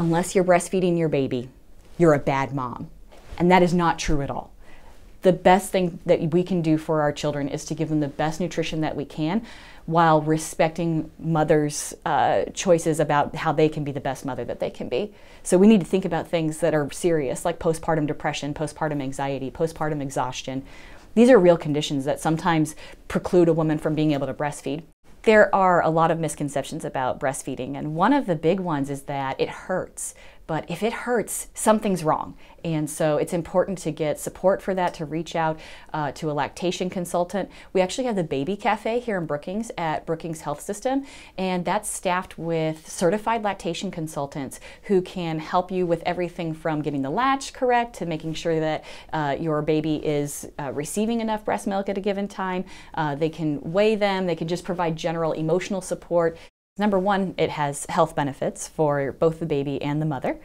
unless you're breastfeeding your baby, you're a bad mom. And that is not true at all. The best thing that we can do for our children is to give them the best nutrition that we can while respecting mothers' uh, choices about how they can be the best mother that they can be. So we need to think about things that are serious, like postpartum depression, postpartum anxiety, postpartum exhaustion. These are real conditions that sometimes preclude a woman from being able to breastfeed. There are a lot of misconceptions about breastfeeding, and one of the big ones is that it hurts. But if it hurts, something's wrong. And so it's important to get support for that, to reach out uh, to a lactation consultant. We actually have the Baby Cafe here in Brookings at Brookings Health System, and that's staffed with certified lactation consultants who can help you with everything from getting the latch correct to making sure that uh, your baby is uh, receiving enough breast milk at a given time. Uh, they can weigh them, they can just provide general emotional support. Number one, it has health benefits for both the baby and the mother.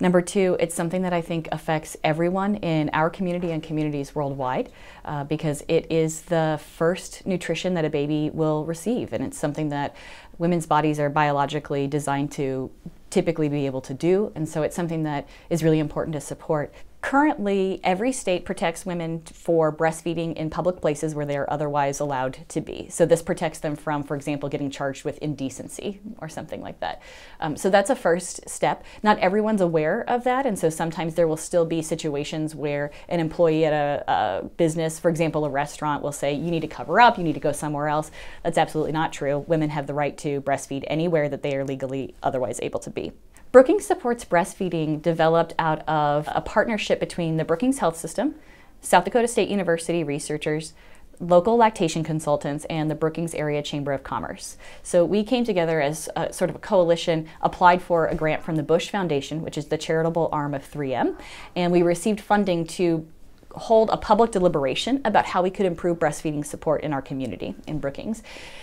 Number two, it's something that I think affects everyone in our community and communities worldwide uh, because it is the first nutrition that a baby will receive. And it's something that women's bodies are biologically designed to typically be able to do. And so it's something that is really important to support. Currently, every state protects women for breastfeeding in public places where they are otherwise allowed to be. So, this protects them from, for example, getting charged with indecency or something like that. Um, so, that's a first step. Not everyone's aware of that, and so sometimes there will still be situations where an employee at a, a business, for example, a restaurant, will say, You need to cover up, you need to go somewhere else. That's absolutely not true. Women have the right to breastfeed anywhere that they are legally otherwise able to be. Brookings Supports Breastfeeding developed out of a partnership between the Brookings Health System, South Dakota State University researchers, local lactation consultants, and the Brookings Area Chamber of Commerce. So we came together as a, sort of a coalition, applied for a grant from the Bush Foundation, which is the charitable arm of 3M, and we received funding to hold a public deliberation about how we could improve breastfeeding support in our community in Brookings.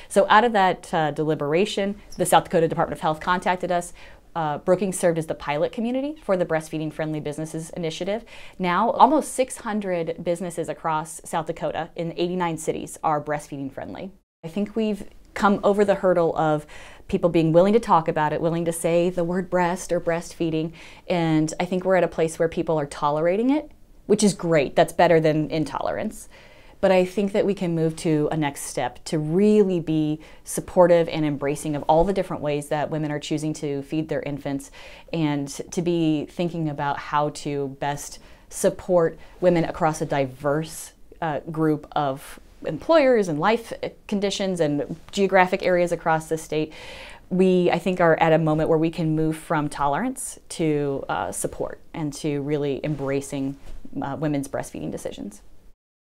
So out of that uh, deliberation, the South Dakota Department of Health contacted us uh, Brookings served as the pilot community for the Breastfeeding Friendly Businesses Initiative. Now, almost 600 businesses across South Dakota in 89 cities are breastfeeding friendly. I think we've come over the hurdle of people being willing to talk about it, willing to say the word breast or breastfeeding, and I think we're at a place where people are tolerating it, which is great. That's better than intolerance. But I think that we can move to a next step to really be supportive and embracing of all the different ways that women are choosing to feed their infants and to be thinking about how to best support women across a diverse uh, group of employers and life uh, conditions and geographic areas across the state we i think are at a moment where we can move from tolerance to uh, support and to really embracing uh, women's breastfeeding decisions